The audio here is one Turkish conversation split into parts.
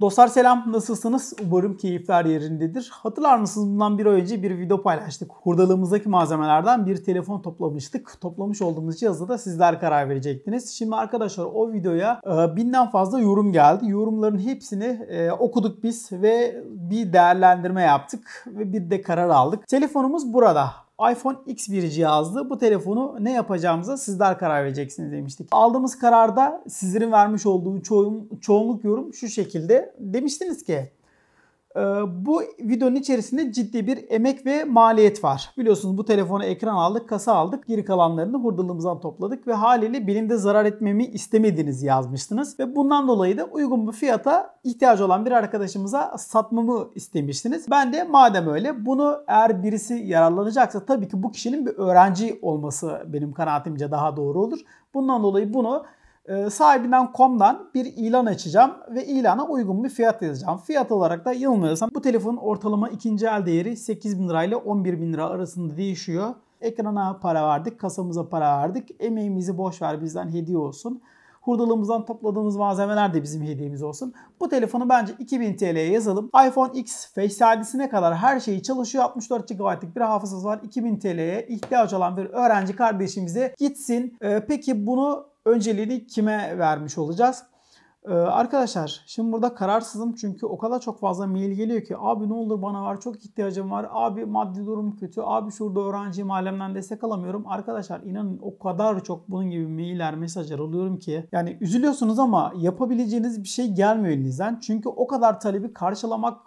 Dostlar selam, nasılsınız? Umarım keyifler yerindedir. Hatırlar mısınız bundan bir ay önce bir video paylaştık. Hurdalığımızdaki malzemelerden bir telefon toplamıştık. Toplamış olduğumuz cihazda da sizler karar verecektiniz. Şimdi arkadaşlar o videoya e, binden fazla yorum geldi. Yorumların hepsini e, okuduk biz ve bir değerlendirme yaptık ve bir de karar aldık. Telefonumuz burada iPhone X bir cihazdı. Bu telefonu ne yapacağımıza sizler karar vereceksiniz demiştik. Aldığımız kararda sizlerin vermiş olduğu ço çoğunluk yorum şu şekilde. Demiştiniz ki ee, bu videonun içerisinde ciddi bir emek ve maliyet var. Biliyorsunuz bu telefonu ekran aldık, kasa aldık, geri kalanlarını hurdalımızdan topladık ve haliyle birinde zarar etmemi istemediğinizi yazmıştınız. Ve bundan dolayı da uygun bir fiyata ihtiyacı olan bir arkadaşımıza satmamı istemiştiniz. Ben de madem öyle bunu eğer birisi yararlanacaksa tabii ki bu kişinin bir öğrenci olması benim kanaatimce daha doğru olur. Bundan dolayı bunu e, sahibinden com'dan bir ilan açacağım ve ilana uygun bir fiyat yazacağım. Fiyat olarak da yanılmıyorsam bu telefonun ortalama ikinci el değeri 8000 lira ile 11000 lira arasında değişiyor. Ekrana para verdik, kasamıza para verdik. Emeğimizi boş ver bizden hediye olsun. Hurdalığımızdan topladığımız malzemeler de bizim hediyemiz olsun. Bu telefonu bence 2000 TL'ye yazalım. iPhone X Face kadar her şeyi çalışıyor. 64 GB'lık bir hafızası var. 2000 TL'ye ihtiyaç olan bir öğrenci kardeşimize gitsin. Ee, peki bunu önceliğini kime vermiş olacağız? Ee, arkadaşlar şimdi burada kararsızım çünkü o kadar çok fazla mail geliyor ki abi ne olur bana var çok ihtiyacım var abi maddi durum kötü abi şurada öğrenciyim ailemden destek alamıyorum arkadaşlar inanın o kadar çok bunun gibi mailler mesajlar alıyorum ki yani üzülüyorsunuz ama yapabileceğiniz bir şey gelmiyor elinizden çünkü o kadar talebi karşılamak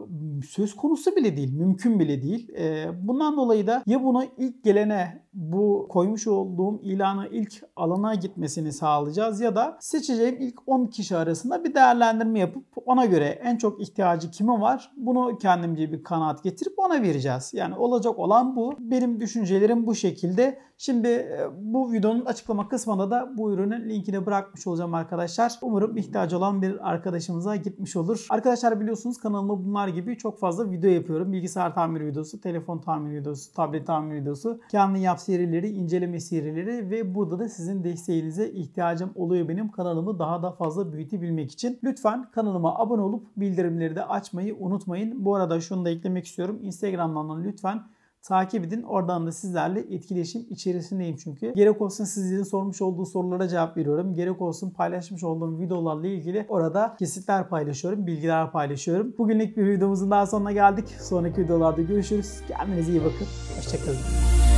söz konusu bile değil mümkün bile değil ee, bundan dolayı da ya bunu ilk gelene bu koymuş olduğum ilanı ilk alana gitmesini sağlayacağız ya da seçeceğim ilk 10 kişi arasında bir değerlendirme yapıp ona göre en çok ihtiyacı kimi var bunu kendimce bir kanaat getirip ona vereceğiz. Yani olacak olan bu. Benim düşüncelerim bu şekilde. Şimdi e, bu videonun açıklama kısmında da bu ürünün linkini bırakmış olacağım arkadaşlar. Umarım ihtiyacı olan bir arkadaşımıza gitmiş olur. Arkadaşlar biliyorsunuz kanalıma bunlar gibi çok fazla video yapıyorum. Bilgisayar tamir videosu, telefon tamir videosu, tablet tamir videosu. Kendin yap serileri, inceleme serileri ve burada da sizin desteğinize ihtiyacım oluyor benim kanalımı daha da fazla büyütebilmek için. Lütfen kanalıma abone olup bildirimleri de açmayı unutmayın. Bu arada şunu da eklemek istiyorum. Instagram'dan lütfen takip edin. Oradan da sizlerle etkileşim içerisindeyim çünkü. Gerek olsun sizlerin sormuş olduğu sorulara cevap veriyorum. Gerek olsun paylaşmış olduğum videolarla ilgili orada kesitler paylaşıyorum, bilgiler paylaşıyorum. Bugünlük bir videomuzun daha sonuna geldik. Sonraki videolarda görüşürüz. Kendinize iyi bakın. Hoşçakalın.